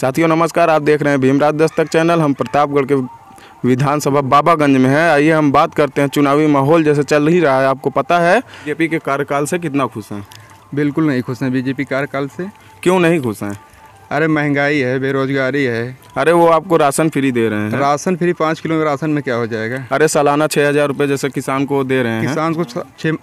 साथियों नमस्कार आप देख रहे हैं भीमराज दस्तक चैनल हम प्रतापगढ़ के विधानसभा बाबागंज में है आइए हम बात करते हैं चुनावी माहौल जैसे चल ही रहा है आपको पता है बीजेपी के कार्यकाल से कितना खुश हैं बिल्कुल नहीं खुश हैं बीजेपी कार्यकाल से क्यों नहीं खुश हैं अरे महंगाई है बेरोजगारी है अरे वो आपको राशन फ्री दे रहे हैं राशन फ्री पाँच किलो राशन में क्या हो जाएगा अरे सालाना छः हज़ार रुपये जैसे किसान को दे रहे हैं किसान को छ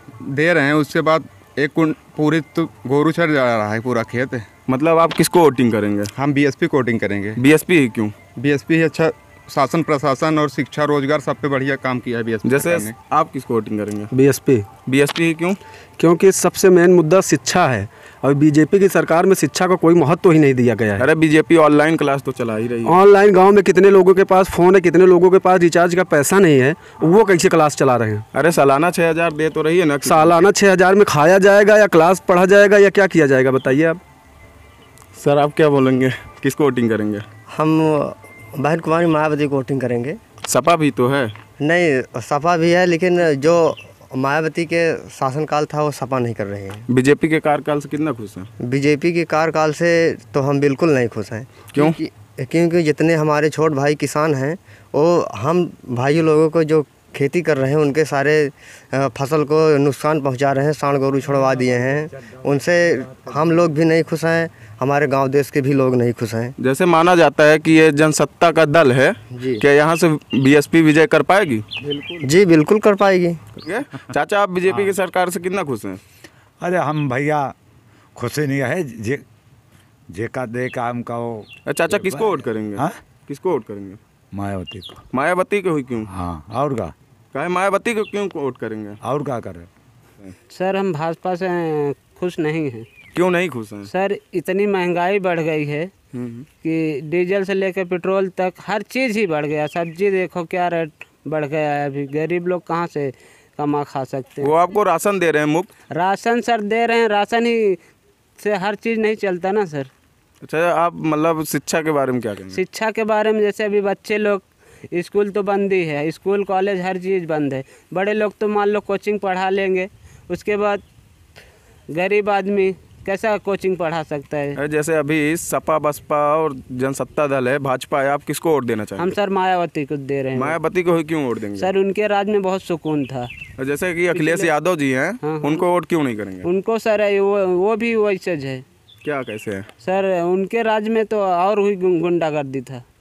दे रहे हैं उसके बाद एक कुंड पूरी तो गोरू चढ़ जा रहा है पूरा खेत मतलब आप किसको वोटिंग करेंगे हम बीएसपी को वोटिंग करेंगे बीएसपी क्यों बीएसपी अच्छा शासन प्रशासन और शिक्षा रोजगार सब पे बढ़िया काम किया है बीएसपी जैसे आप किसको वोटिंग करेंगे बीएसपी बीएसपी क्यों क्योंकि सबसे मेन मुद्दा शिक्षा है और बीजेपी की सरकार में शिक्षा को कोई महत्व ही नहीं दिया गया है अरे बीजेपी ऑनलाइन क्लास तो चला ही रही है ऑनलाइन गांव में कितने लोगों के पास फ़ोन है कितने लोगों के पास रिचार्ज का पैसा नहीं है वो कैसे क्लास चला रहे हैं अरे सालाना छह हज़ार दे तो रही है ना सालाना छह हज़ार में खाया जाएगा या क्लास पढ़ा जाएगा या क्या किया जाएगा बताइए आप सर आप क्या बोलेंगे किसको वोटिंग करेंगे हम बहन कुमारी मायावती को वोटिंग करेंगे सपा भी तो है नहीं सपा भी है लेकिन जो मायावती के शासनकाल था वो सपा नहीं कर रहे हैं बीजेपी के कार्यकाल से कितना खुश हैं बीजेपी के कार्यकाल से तो हम बिल्कुल नहीं खुश हैं क्यों क्योंकि जितने हमारे छोट भाई किसान हैं वो हम भाई लोगों को जो खेती कर रहे हैं उनके सारे फसल को नुकसान पहुंचा रहे हैं सांड गोरू छुड़वा दिए हैं उनसे हम लोग भी नहीं खुश हैं हमारे गांव देश के भी लोग नहीं खुश हैं जैसे माना जाता है कि ये जनसत्ता का दल है क्या यहाँ से बीएसपी विजय कर पाएगी बिल्कुल जी बिल्कुल कर पाएगी चाचा आप बीजेपी की हाँ। सरकार से कितना खुश हैं अरे हम भैया खुश नहीं है जे जे का दे काम का वो चाचा किसको वोट करेंगे हाँ किसको वोट करेंगे मायावती को मायावती के हुई क्यों हाँ और का कहे मायावती को क्यों वोट करेंगे और क्या करें सर हम भाजपा से खुश नहीं हैं क्यों नहीं खुश हैं सर इतनी महंगाई बढ़ गई है हम्म, हम्म। कि डीजल से लेकर पेट्रोल तक हर चीज़ ही बढ़ गया सब्जी देखो क्या रेट बढ़ गया है अभी गरीब लोग कहाँ से कमा खा सकते हैं वो आपको राशन दे रहे हैं मुफ्त राशन सर दे रहे हैं राशन ही से हर चीज़ नहीं चलता ना सर अच्छा आप मतलब शिक्षा के बारे में क्या कहेंगे शिक्षा के बारे में जैसे अभी बच्चे लोग स्कूल तो बंद ही है स्कूल कॉलेज हर चीज़ बंद है बड़े लोग तो मान लो कोचिंग पढ़ा लेंगे उसके बाद गरीब आदमी कैसा कोचिंग पढ़ा सकता है जैसे अभी सपा बसपा और जनसत्ता दल है भाजपा है आप किसको वोट देना चाहते हम सर मायावती को दे रहे हैं मायावती को क्यों वोट देंगे सर उनके राज्य में बहुत सुकून था जैसे कि अखिलेश यादव जी हैं हाँ, हाँ, उनको वोट क्यों नहीं करेंगे उनको सर वो वो भी वैसे है क्या कैसे है सर उनके राज में तो और हुई गुंडागर्दी था